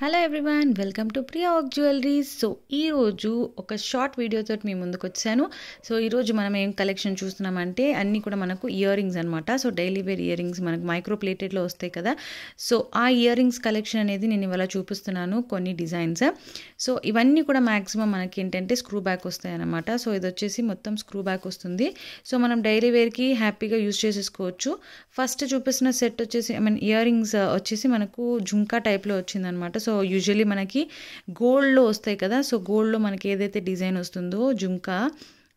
hello everyone welcome to Priya ఆక్ jewelleries so ఈరోజు ఒక షార్ట్ వీడియోతో మీ ముందుకు వచ్చాను సో ఈరోజు మనం ఏం కలెక్షన్ చూస్తున్నామంటే అన్నీ కూడా మనకు ఇయర్ రింగ్స్ అనమాట so daily wear earrings మనకు మైక్రో ప్లేటెడ్లో వస్తాయి కదా సో ఆ ఇయర్ రింగ్స్ కలెక్షన్ అనేది నేను ఇవాళ చూపిస్తున్నాను కొన్ని డిజైన్స్ సో ఇవన్నీ కూడా మ్యాక్సిమం మనకి ఏంటంటే స్క్రూ బ్యాక్ వస్తాయి అనమాట సో ఇది వచ్చేసి మొత్తం స్క్రూ బ్యాక్ వస్తుంది సో మనం డైలీ వేర్కి హ్యాపీగా యూజ్ చేసేసుకోవచ్చు ఫస్ట్ చూపిస్తున్న సెట్ వచ్చేసి ఐ మీన్ ఇయర్ రింగ్స్ వచ్చేసి మనకు జుంకా టైప్లో వచ్చిందనమాట సో యూజువలీ మనకి గోల్డ్లో వస్తాయి కదా సో గోల్డ్లో మనకి ఏదైతే డిజైన్ వస్తుందో జుంకా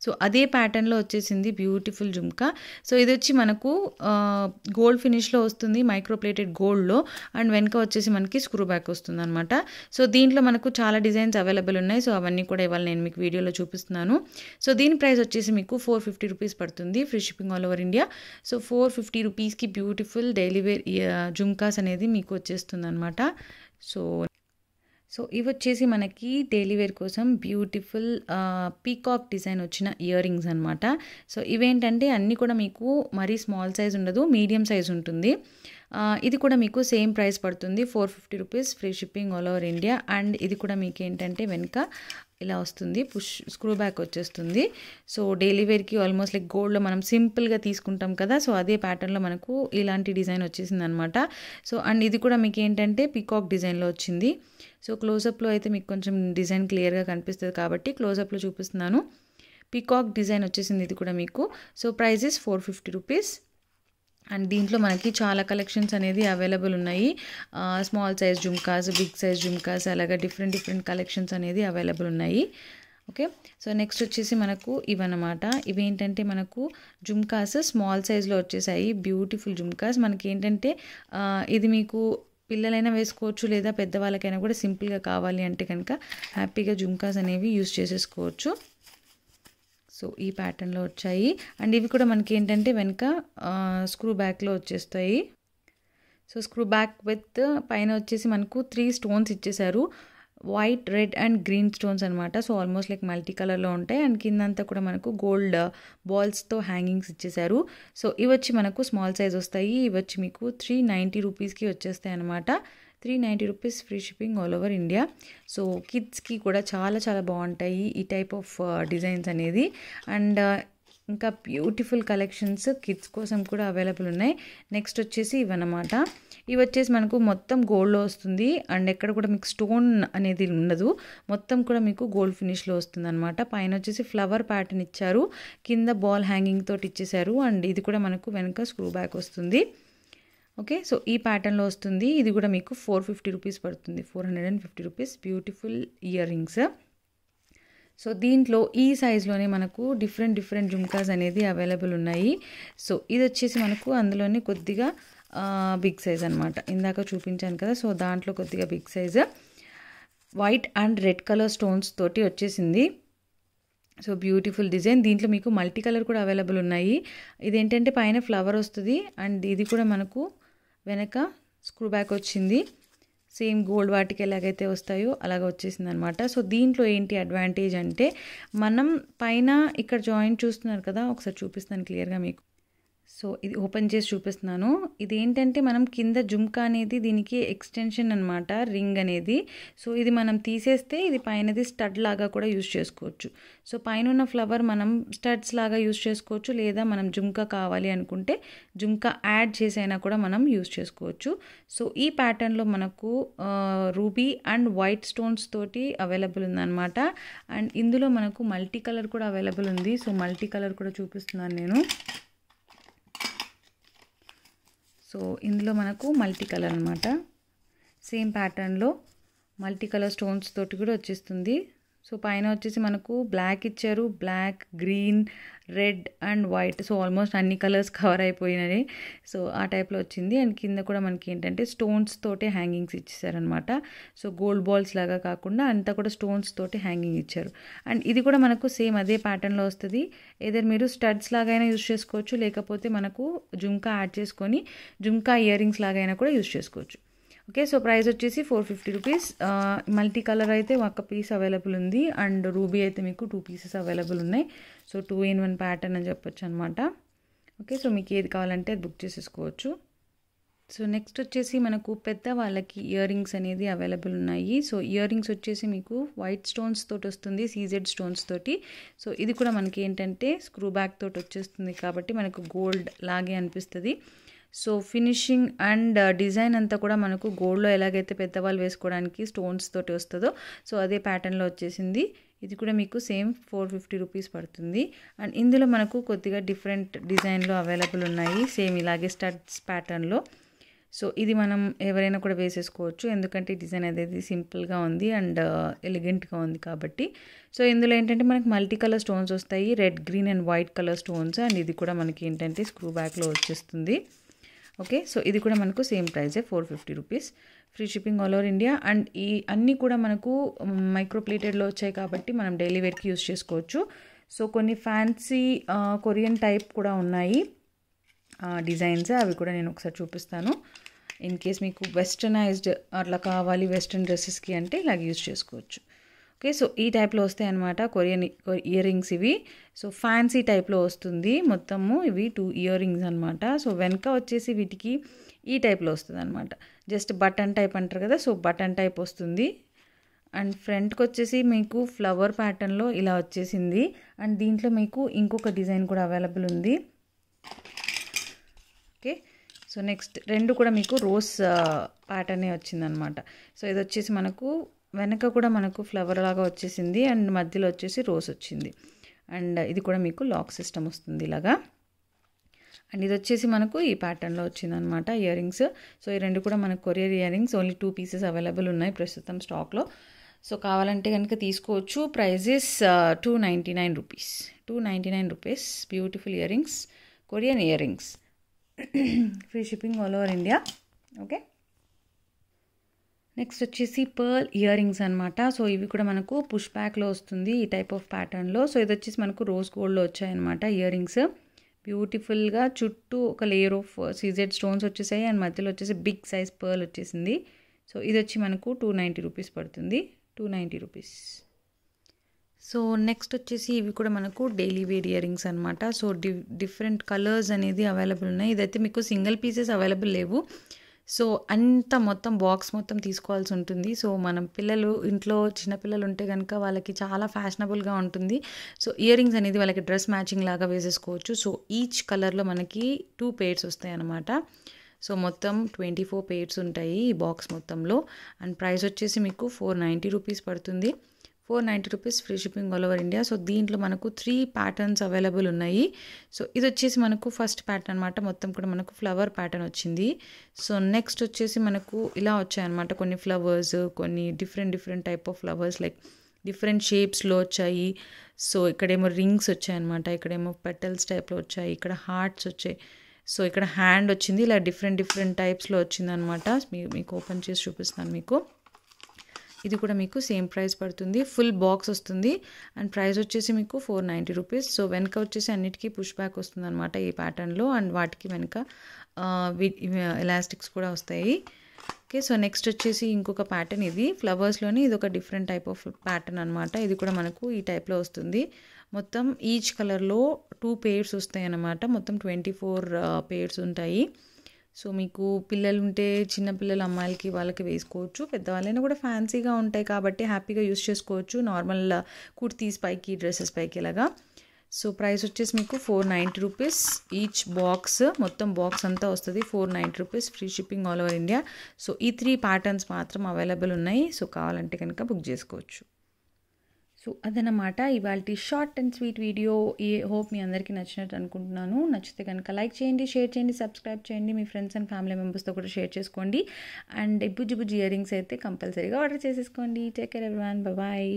సో అదే ప్యాటర్న్లో వచ్చేసింది బ్యూటిఫుల్ జుంకా సో ఇది వచ్చి మనకు గోల్డ్ ఫినిష్లో వస్తుంది మైక్రోప్లేటెడ్ గోల్డ్లో అండ్ వెనుక వచ్చేసి మనకి స్క్రూ బ్యాక్ వస్తుంది అనమాట సో దీంట్లో మనకు చాలా డిజైన్స్ అవైలబుల్ ఉన్నాయి సో అవన్నీ కూడా ఇవాళ నేను మీకు వీడియోలో చూపిస్తున్నాను సో దీని ప్రైస్ వచ్చేసి మీకు ఫోర్ ఫిఫ్టీ రూపీస్ పడుతుంది free shipping all over India so four fifty రూపీస్కి బ్యూటిఫుల్ డెలివరీ జుంకాస్ అనేది మీకు వచ్చేస్తుంది అనమాట సో సో ఇవి వచ్చేసి మనకి డైలీ వేర్ కోసం బ్యూటిఫుల్ పీకాక్ డిజైన్ వచ్చిన ఇయర్ రింగ్స్ అనమాట సో ఇవేంటంటే అన్నీ కూడా మీకు మరీ స్మాల్ సైజ్ ఉండదు మీడియం సైజ్ ఉంటుంది ఇది కూడా మీకు సేమ్ ప్రైస్ పడుతుంది four fifty rupees free shipping all over India and ఇది కూడా మీకు ఏంటంటే వెనుక ఇలా వస్తుంది పుష్ స్క్రూ బ్యాక్ వచ్చేస్తుంది సో డైలీ వేర్కి ఆల్మోస్ట్ లైక్ గోల్డ్లో మనం సింపుల్గా తీసుకుంటాం కదా సో అదే ప్యాటర్న్లో మనకు ఇలాంటి డిజైన్ వచ్చేసింది అనమాట సో అండ్ ఇది కూడా మీకు ఏంటంటే పికాక్ డిజైన్లో వచ్చింది సో క్లోజప్లో అయితే మీకు కొంచెం డిజైన్ క్లియర్గా కనిపిస్తుంది కాబట్టి క్లోజప్లో చూపిస్తున్నాను పికాక్ డిజైన్ వచ్చేసింది ఇది కూడా మీకు so prices four fifty rupees and దీంట్లో మనకి చాలా కలెక్షన్స్ అనేది అవైలబుల్ ఉన్నాయి small size jhumkas big size jhumkas అలాగే డిఫరెంట్ డిఫరెంట్ కలెక్షన్స్ అనేది అవైలబుల్ ఉన్నాయి ఓకే సో నెక్స్ట్ వచ్చేసి మనకు ఇవన్నమాట ఇవేంటంటే మనకు జుమ్కాస్ స్మాల్ సైజ్లో వచ్చేసాయి బ్యూటిఫుల్ జుమ్కాస్ మనకి ఏంటంటే ఇది మీకు పిల్లలైనా వేసుకోవచ్చు లేదా పెద్దవాళ్ళకైనా కూడా సింపుల్గా కావాలి అంటే కనుక హ్యాపీగా జుమ్కాస్ అనేవి యూస్ చేసేసుకోవచ్చు సో ఈ ప్యాటర్న్లో వచ్చాయి అండ్ ఇవి కూడా మనకి ఏంటంటే వెనక స్క్రూ బ్యాక్లో వచ్చేస్తాయి సో స్క్రూ బ్యాక్ విత్ పైన వచ్చేసి మనకు త్రీ స్టోన్స్ ఇచ్చేసారు white red and green stones అనమాట సో ఆల్మోస్ట్ లైక్ మల్టీ కలర్లో ఉంటాయి అండ్ కిందంతా కూడా మనకు గోల్డ్ బాల్స్తో హ్యాంగింగ్స్ ఇచ్చేసారు సో ఇవి వచ్చి మనకు స్మాల్ సైజ్ వస్తాయి ఇవి వచ్చి మీకు త్రీ నైంటీ రూపీస్కి వచ్చేస్తాయి అనమాట three ninety rupees free shipping all over India so కిడ్స్కి కూడా చాలా చాలా బాగుంటాయి ఈ టైప్ ఆఫ్ డిజైన్స్ అనేది అండ్ ఇంకా బ్యూటిఫుల్ కలెక్షన్స్ కిడ్స్ కోసం కూడా అవైలబుల్ ఉన్నాయి నెక్స్ట్ వచ్చేసి ఇవన్నమాట ఇవి వచ్చేసి మనకు మొత్తం గోల్డ్లో వస్తుంది అండ్ ఎక్కడ కూడా మీకు స్టోన్ అనేది ఉండదు మొత్తం కూడా మీకు గోల్డ్ ఫినిష్లో వస్తుంది అనమాట పైన వచ్చేసి ఫ్లవర్ ప్యాటర్న్ ఇచ్చారు కింద బాల్ హ్యాంగింగ్ తోటి ఇచ్చేసారు అండ్ ఇది కూడా మనకు వెనుక స్క్రూ బ్యాక్ వస్తుంది ఓకే సో ఈ ప్యాటర్న్లో వస్తుంది ఇది కూడా మీకు ఫోర్ ఫిఫ్టీ రూపీస్ పడుతుంది four hundred and fifty rupees beautiful earrings so దీంట్లో ఈ సైజులోనే మనకు డిఫరెంట్ డిఫరెంట్ జుమ్కాస్ అనేది అవైలబుల్ ఉన్నాయి సో ఇది వచ్చేసి మనకు అందులోనే కొద్దిగా బిగ్ సైజ్ అనమాట ఇందాక చూపించాను కదా సో దాంట్లో కొద్దిగా big size white and red colour stones తోటి వచ్చేసింది సో బ్యూటిఫుల్ డిజైన్ దీంట్లో మీకు మల్టీ కలర్ కూడా అవైలబుల్ ఉన్నాయి ఇదేంటంటే పైన ఫ్లవర్ వస్తుంది అండ్ ఇది కూడా మనకు వెనక స్క్రూ బ్యాక్ వచ్చింది సేమ్ గోల్డ్ వాటికి ఎలాగైతే వస్తాయో అలాగ వచ్చేసింది అనమాట సో దీంట్లో ఏంటి అడ్వాంటేజ్ అంటే మనం పైన ఇక్కడ జాయింట్ చూస్తున్నారు కదా ఒకసారి చూపిస్తాను క్లియర్గా మీకు సో ఇది ఓపెన్ చేసి చూపిస్తున్నాను ఇది ఏంటంటే మనం కింద జుమ్కా అనేది దీనికి ఎక్స్టెన్షన్ అనమాట రింగ్ అనేది సో ఇది మనం తీసేస్తే ఇది పైనది స్టడ్ లాగా కూడా యూజ్ చేసుకోవచ్చు సో పైన ఉన్న ఫ్లవర్ మనం స్టడ్స్ లాగా యూజ్ చేసుకోవచ్చు లేదా మనం జుమ్కా కావాలి అనుకుంటే జుమ్కా యాడ్ చేసైనా కూడా మనం యూజ్ చేసుకోవచ్చు సో ఈ ప్యాటర్న్లో మనకు రూబీ అండ్ వైట్ స్టోన్స్ తోటి అవైలబుల్ ఉందన్నమాట అండ్ ఇందులో మనకు మల్టీ కలర్ కూడా అవైలబుల్ ఉంది సో మల్టీ కలర్ కూడా చూపిస్తున్నాను నేను సో ఇందులో మనకు మల్టీ కలర్ అనమాట సేమ్ ప్యాటర్న్లో మల్టీ కలర్ స్టోన్స్ తోటి కూడా వచ్చేస్తుంది సో పైన వచ్చేసి మనకు బ్లాక్ ఇచ్చారు black green red and white so almost అన్ని కలర్స్ కవర్ అయిపోయినాయి సో ఆ టైప్లో వచ్చింది అండ్ కింద కూడా మనకి ఏంటంటే స్టోన్స్ తోటి హ్యాంగింగ్స్ ఇచ్చేసారనమాట సో గోల్డ్ బాల్స్ లాగా కాకుండా అంతా కూడా స్టోన్స్ తోటి హ్యాంగింగ్ ఇచ్చారు అండ్ ఇది కూడా మనకు సేమ్ అదే ప్యాటర్న్లో వస్తుంది ఏదైనా మీరు స్టడ్స్ లాగైనా యూజ్ చేసుకోవచ్చు లేకపోతే మనకు జుంకా యాడ్ చేసుకొని జుంకా ఇయర్ రింగ్స్ లాగైనా కూడా యూజ్ చేసుకోవచ్చు ఓకే సో ప్రైస్ వచ్చేసి four fifty rupees multi colour అయితే ఒక పీస్ అవైలబుల్ ఉంది అండ్ రూబీ అయితే మీకు టూ పీసెస్ అవైలబుల్ ఉన్నాయి so two in one pattern అని చెప్పొచ్చు అనమాట ఓకే సో మీకు ఏది కావాలంటే అది బుక్ చేసేసుకోవచ్చు సో నెక్స్ట్ వచ్చేసి మనకు పెద్ద వాళ్ళకి ఇయర్ రింగ్స్ అనేది అవైలబుల్ ఉన్నాయి సో ఇయర్ రింగ్స్ వచ్చేసి మీకు వైట్ స్టోన్స్ తోటి వస్తుంది సీజెడ్ స్టోన్స్ తోటి సో ఇది కూడా మనకి ఏంటంటే స్క్రూ బ్యాక్ తోటి వచ్చేస్తుంది కాబట్టి మనకు గోల్డ్ లాగే అనిపిస్తుంది సో ఫినిషింగ్ అండ్ డిజైన్ అంతా కూడా మనకు గోల్డ్లో ఎలాగైతే పెద్దవాళ్ళు వేసుకోవడానికి స్టోన్స్ తోటి వస్తుందో సో అదే ప్యాటర్న్లో వచ్చేసింది ఇది కూడా మీకు సేమ్ ఫోర్ ఫిఫ్టీ రూపీస్ పడుతుంది అండ్ ఇందులో మనకు కొద్దిగా డిఫరెంట్ డిజైన్లో అవైలబుల్ ఉన్నాయి సేమ్ ఇలాగే స్టడ్స్ ప్యాటర్న్లో సో ఇది మనం ఎవరైనా కూడా వేసేసుకోవచ్చు ఎందుకంటే డిజైన్ అనేది సింపుల్గా ఉంది అండ్ ఎలిగెంట్గా ఉంది కాబట్టి సో ఇందులో ఏంటంటే మనకి మల్టీ కలర్ స్టోన్స్ వస్తాయి red green and white colour stones and ఇది కూడా మనకి ఏంటంటే స్క్రూ బ్యాక్లో వచ్చేస్తుంది ఓకే సో ఇది కూడా మనకు సేమ్ ప్రైజే four fifty rupees free shipping all over India and ఈ అన్నీ కూడా మనకు మైక్రోప్లేటెడ్లో వచ్చాయి కాబట్టి మనం డైలీ వేర్కి యూస్ చేసుకోవచ్చు సో కొన్ని ఫ్యాన్సీ కొరియన్ టైప్ కూడా ఉన్నాయి డిజైన్స్ అవి కూడా నేను ఒకసారి చూపిస్తాను ఇన్ కేస్ మీకు వెస్టర్నైజ్డ్ అట్లా కావాలి వెస్టర్న్ డ్రెస్సెస్కి అంటే ఇలాగ యూజ్ చేసుకోవచ్చు ఓకే సో ఈ టైప్లో వస్తాయి అనమాట కొరియన్ ఇయర్ రింగ్స్ ఇవి సో ఫ్యాన్సీ టైప్లో వస్తుంది మొత్తము ఇవి టూ ఇయర్ రింగ్స్ అనమాట సో వెనక వచ్చేసి వీటికి ఈ టైప్లో వస్తుంది అనమాట జస్ట్ బటన్ టైప్ అంటారు కదా సో బటన్ టైప్ వస్తుంది అండ్ ఫ్రంట్కి వచ్చేసి మీకు ఫ్లవర్ ప్యాటర్న్లో ఇలా వచ్చేసింది అండ్ దీంట్లో మీకు ఇంకొక డిజైన్ కూడా అవైలబుల్ ఉంది ఓకే సో నెక్స్ట్ రెండు కూడా మీకు రోజ్ ప్యాటర్నే వచ్చిందనమాట సో ఇది వచ్చేసి మనకు వెనక కూడా మనకు ఫ్లవర్ లాగా వచ్చేసింది అండ్ మధ్యలో వచ్చేసి రోజ్ వచ్చింది అండ్ ఇది కూడా మీకు లాక్ సిస్టమ్ వస్తుంది ఇలాగా అండ్ ఇది వచ్చేసి మనకు ఈ ప్యాటర్న్లో వచ్చిందనమాట ఇయర్ రింగ్స్ సో ఈ రెండు కూడా మనకు కొరియర్ earrings only two pieces available ఉన్నాయి ప్రస్తుతం స్టాక్లో సో కావాలంటే కనుక తీసుకోవచ్చు prices two ninety nine rupees two ninety nine rupees beautiful earrings Korean earrings free shipping all over India okay next వచ్చేసి పర్ల్ ఇయర్ రింగ్స్ అనమాట so ఇవి కూడా మనకు పుష్ బ్యాక్లో వస్తుంది ఈ టైప్ ఆఫ్ ప్యాటర్న్లో సో ఇది వచ్చేసి మనకు రోజ్ గోల్డ్లో వచ్చాయన్నమాట ఇయర్ రింగ్స్ బ్యూటిఫుల్గా చుట్టూ ఒక లేయర్ ఆఫ్ సీజెడ్ స్టోన్స్ వచ్చేసాయి అండ్ మధ్యలో వచ్చేసి బిగ్ సైజ్ పర్ల్ వచ్చేసింది సో ఇది వచ్చి మనకు టూ నైంటీ రూపీస్ పడుతుంది two ninety rupees so next వచ్చేసి ఇవి కూడా మనకు డైలీ వేర్ ఇయర్ రింగ్స్ అనమాట సో డిఫరెంట్ కలర్స్ అనేది అవైలబుల్ ఉన్నాయి ఇదైతే మీకు సింగిల్ పీసెస్ అవైలబుల్ లేవు సో అంత మొత్తం బాక్స్ మొత్తం తీసుకోవాల్సి ఉంటుంది సో మనం పిల్లలు ఇంట్లో చిన్నపిల్లలు ఉంటే కనుక వాళ్ళకి చాలా ఫ్యాషనబుల్గా ఉంటుంది సో ఇయర్ రింగ్స్ అనేది వాళ్ళకి డ్రెస్ మ్యాచింగ్ లాగా వేసేసుకోవచ్చు సో ఈచ్ కలర్లో మనకి టూ పేర్స్ వస్తాయి అన్నమాట సో మొత్తం ట్వంటీ ఫోర్ పేర్స్ ఉంటాయి ఈ బాక్స్ మొత్తంలో అండ్ ప్రైస్ వచ్చేసి మీకు ఫోర్ నైంటీ రూపీస్ పడుతుంది four ninety rupees free shipping all over India so దీంట్లో మనకు త్రీ ప్యాటర్న్స్ అవైలబుల్ ఉన్నాయి సో ఇది వచ్చేసి మనకు ఫస్ట్ ప్యాటర్న్ అనమాట మొత్తం కూడా మనకు ఫ్లవర్ ప్యాటర్న్ వచ్చింది సో నెక్స్ట్ వచ్చేసి మనకు ఇలా వచ్చాయన్నమాట కొన్ని ఫ్లవర్స్ కొన్ని different different type of flowers like different షేప్స్లో వచ్చాయి సో ఇక్కడేమో రింగ్స్ వచ్చాయన్నమాట ఇక్కడేమో పెటల్స్ టైప్లో వచ్చాయి ఇక్కడ హార్ట్స్ వచ్చాయి సో ఇక్కడ హ్యాండ్ వచ్చింది ఇలా డిఫరెంట్ డిఫరెంట్ టైప్స్లో వచ్చిందనమాట మీకు ఓపెన్ చేసి చూపిస్తాను మీకు ఇది కూడా మీకు సేమ్ ప్రైస్ పడుతుంది ఫుల్ బాక్స్ వస్తుంది అండ్ ప్రైస్ వచ్చేసి మీకు ఫోర్ నైంటీ రూపీస్ సో వెనక వచ్చేసి అన్నిటికీ పుష్ బ్యాక్ వస్తుంది అనమాట ఈ ప్యాటర్న్లో అండ్ వాటికి వెనక ఎలాస్టిక్స్ కూడా వస్తాయి ఓకే సో నెక్స్ట్ వచ్చేసి ఇంకొక ప్యాటర్న్ ఇది ఫ్లవర్స్లోని ఇది ఒక డిఫరెంట్ టైప్ ఆఫ్ ప్యాటర్న్ అనమాట ఇది కూడా మనకు ఈ టైప్లో వస్తుంది మొత్తం ఈచ్ కలర్లో టూ పేర్స్ వస్తాయి అన్నమాట మొత్తం ట్వంటీ ఫోర్ పేర్స్ ఉంటాయి సో మీకు పిల్లలు ఉంటే చిన్నపిల్లలు అమ్మాయిలకి వాళ్ళకి వేసుకోవచ్చు పెద్దవాళ్ళైనా కూడా ఫ్యాన్సీగా ఉంటాయి కాబట్టి హ్యాపీగా యూస్ చేసుకోవచ్చు నార్మల్ కుర్తీస్ పైకి డ్రెస్సెస్ పైకి ఇలాగా సో ప్రైస్ వచ్చేసి మీకు four ninety rupees each box మొత్తం బాక్స్ అంతా వస్తుంది four ninety rupees free shipping all over India so ఈ త్రీ ప్యాటర్న్స్ మాత్రం అవైలబుల్ ఉన్నాయి సో కావాలంటే కనుక బుక్ చేసుకోవచ్చు సో అదనమాట ఇవాళ షార్ట్ అండ్ స్వీట్ వీడియో ఈ హోప్ మీ అందరికీ నచ్చినట్టు అనుకుంటున్నాను నచ్చితే కనుక లైక్ చేయండి షేర్ చేయండి సబ్స్క్రైబ్ చేయండి మీ ఫ్రెండ్స్ అండ్ ఫ్యామిలీ మెంబర్స్తో కూడా షేర్ చేసుకోండి అండ్ బుజ్జి బుజ్జి ఇయరింగ్స్ అయితే కంపల్సరీగా ఆర్డర్ చేసేసుకోండి టేక్ కేర్ వన్ బాయ్